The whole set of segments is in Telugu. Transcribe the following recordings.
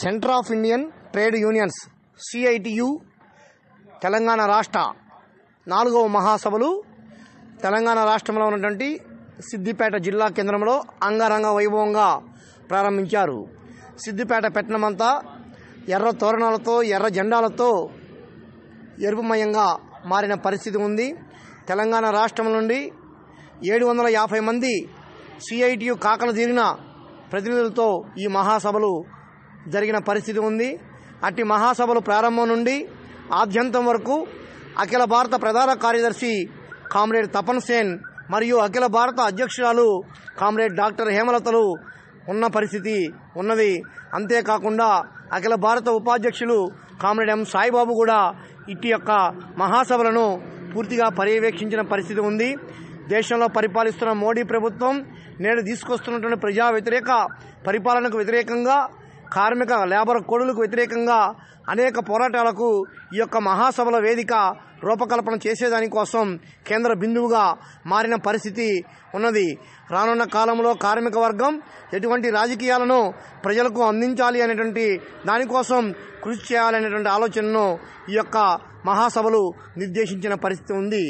centre of Indian trade unions CITU Telangana రాష్ట్ర నాలుగవ మహాసభలు తెలంగాణ రాష్ట్రంలో ఉన్నటువంటి సిద్దిపేట జిల్లా కేంద్రంలో అంగరంగ వైభవంగా ప్రారంభించారు సిద్దిపేట పట్టణమంతా ఎర్ర తోరణాలతో ఎర్ర జెండాలతో ఎరుపుమయంగా మారిన పరిస్థితి ఉంది తెలంగాణ రాష్ట్రం నుండి ఏడు వందల యాభై మంది సిఐటియు కాకలు తీరిన ప్రతినిధులతో ఈ మహాసభలు జరిగిన పరిస్థితి ఉంది అట్టి మహాసభలు ప్రారంభం నుండి ఆద్యంతం వరకు అఖిల భారత ప్రధాన కార్యదర్శి కామ్రేడ్ తపన్ సేన్ మరియు అఖిల భారత అధ్యక్షురాలు కామ్రేడ్ డాక్టర్ హేమలతలు ఉన్న పరిస్థితి ఉన్నది అంతేకాకుండా అఖిల భారత ఉపాధ్యక్షులు కామ్రేడ్ ఎం సాయిబాబు కూడా ఇట్టి యొక్క మహాసభలను పూర్తిగా పర్యవేక్షించిన పరిస్థితి ఉంది దేశంలో పరిపాలిస్తున్న మోడీ ప్రభుత్వం నేడు తీసుకొస్తున్నటువంటి ప్రజా వ్యతిరేక పరిపాలనకు వ్యతిరేకంగా కార్మిక లేబర్ కోడులకు వ్యతిరేకంగా అనేక పోరాటాలకు ఈ యొక్క మహాసభల వేదిక రూపకల్పన చేసేదానికోసం కేంద్ర బిందువుగా మారిన పరిస్థితి ఉన్నది రానున్న కాలంలో కార్మిక వర్గం ఎటువంటి రాజకీయాలను ప్రజలకు అందించాలి అనేటువంటి దానికోసం కృషి చేయాలనేటువంటి ఆలోచనను ఈ యొక్క మహాసభలు నిర్దేశించిన పరిస్థితి ఉంది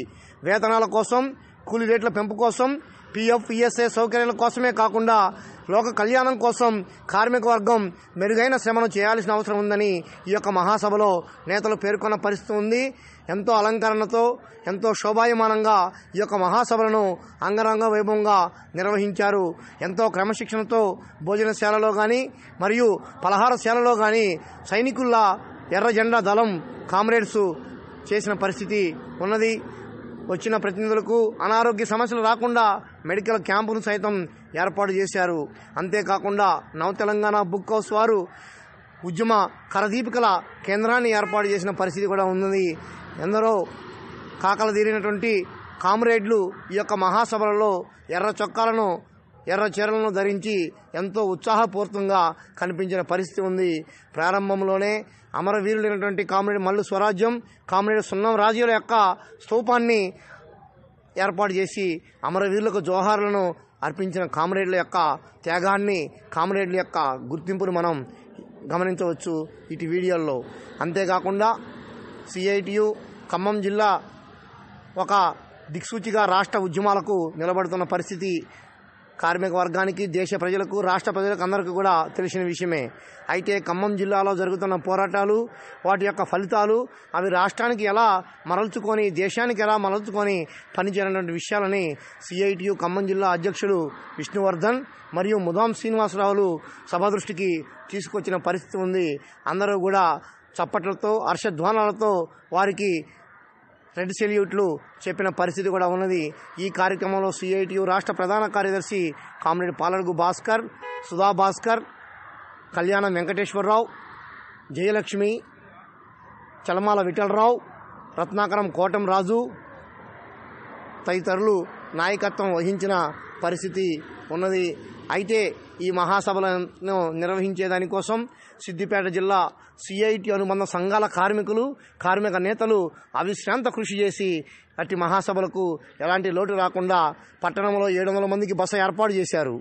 వేతనాల కోసం కూలి రేట్ల పెంపు కోసం పీఎఫ్ ఈఎస్ఐ సౌకర్యాల కోసమే కాకుండా లోక కళ్యాణం కోసం కార్మిక వర్గం మెరుగైన శ్రమను చేయాల్సిన అవసరం ఉందని ఈ యొక్క మహాసభలో నేతలు పేర్కొన్న పరిస్థితి ఉంది ఎంతో అలంకరణతో ఎంతో శోభాయమానంగా ఈ యొక్క మహాసభలను అంగరంగ వైభవంగా నిర్వహించారు ఎంతో క్రమశిక్షణతో భోజనశాలలో కానీ మరియు పలహారశాలలో కానీ సైనికుల ఎర్ర జెండా దళం కామ్రేడ్స్ చేసిన పరిస్థితి ఉన్నది వచ్చిన ప్రతినిధులకు అనారోగ్య సమస్యలు రాకుండా మెడికల్ క్యాంపును సైతం ఏర్పాటు చేశారు అంతేకాకుండా నవ తెలంగాణ బుక్ హౌస్ వారు ఉద్యమ కరదీపికల కేంద్రాన్ని ఏర్పాటు చేసిన పరిస్థితి కూడా ఉన్నది ఎందరో కాకలు తీరినటువంటి కామ్రేడ్లు ఈ యొక్క మహాసభలలో ఎర్ర చొక్కాలను ఎర్ర చీరలను ధరించి ఎంతో ఉత్సాహపూర్తంగా కనిపించిన పరిస్థితి ఉంది ప్రారంభంలోనే అమరవీరులైనటువంటి కామ్రేడ్ మల్లు స్వరాజ్యం కామ్రేడ్ సున్నం రాజుల యొక్క స్థూపాన్ని ఏర్పాటు చేసి అమరవీరులకు జోహార్లను అర్పించిన కామ్రేడ్ల యొక్క త్యాగాన్ని కామ్రేడ్ల యొక్క గుర్తింపును మనం గమనించవచ్చు ఇటు వీడియోల్లో అంతేకాకుండా సిఐటియు ఖమ్మం జిల్లా ఒక దిక్సూచిగా రాష్ట్ర ఉద్యమాలకు నిలబడుతున్న పరిస్థితి కార్మిక వర్గానికి దేశ ప్రజలకు రాష్ట్ర ప్రజలకు అందరికీ కూడా తెలిసిన విషయమే అయితే ఖమ్మం జిల్లాలో జరుగుతున్న పోరాటాలు వాటి యొక్క ఫలితాలు అవి రాష్ట్రానికి ఎలా మరల్చుకొని దేశానికి ఎలా మరల్చుకొని పనిచేయనటువంటి విషయాలని సిఐటియు ఖమ్మం జిల్లా అధ్యక్షుడు విష్ణువర్ధన్ మరియు ముదాం శ్రీనివాసరావులు సభ దృష్టికి తీసుకొచ్చిన పరిస్థితి ఉంది అందరూ కూడా చప్పట్లతో హర్షధ్వానాలతో వారికి రెడ్ సెల్యూట్లు చెప్పిన పరిస్థితి కూడా ఉన్నది ఈ కార్యక్రమంలో సిఐటియు రాష్ట్ర ప్రధాన కార్యదర్శి కామ్రేడ్ పాలడుగు భాస్కర్ సుధా భాస్కర్ కళ్యాణం వెంకటేశ్వరరావు జయలక్ష్మి చలమాల విఠలరావు రత్నాకరం కోటం రాజు తదితరులు నాయకత్వం వహించిన పరిస్థితి ఉన్నది అయితే ఈ మహాసభలను నిర్వహించేదానికోసం సిద్దిపేట జిల్లా సిఐటి అనుబంధ సంఘాల కార్మికులు కార్మిక నేతలు అవిశ్రాంత కృషి చేసి అట్టి మహాసభలకు ఎలాంటి లోటు రాకుండా పట్టణంలో ఏడు వందల మందికి బస ఏర్పాటు చేశారు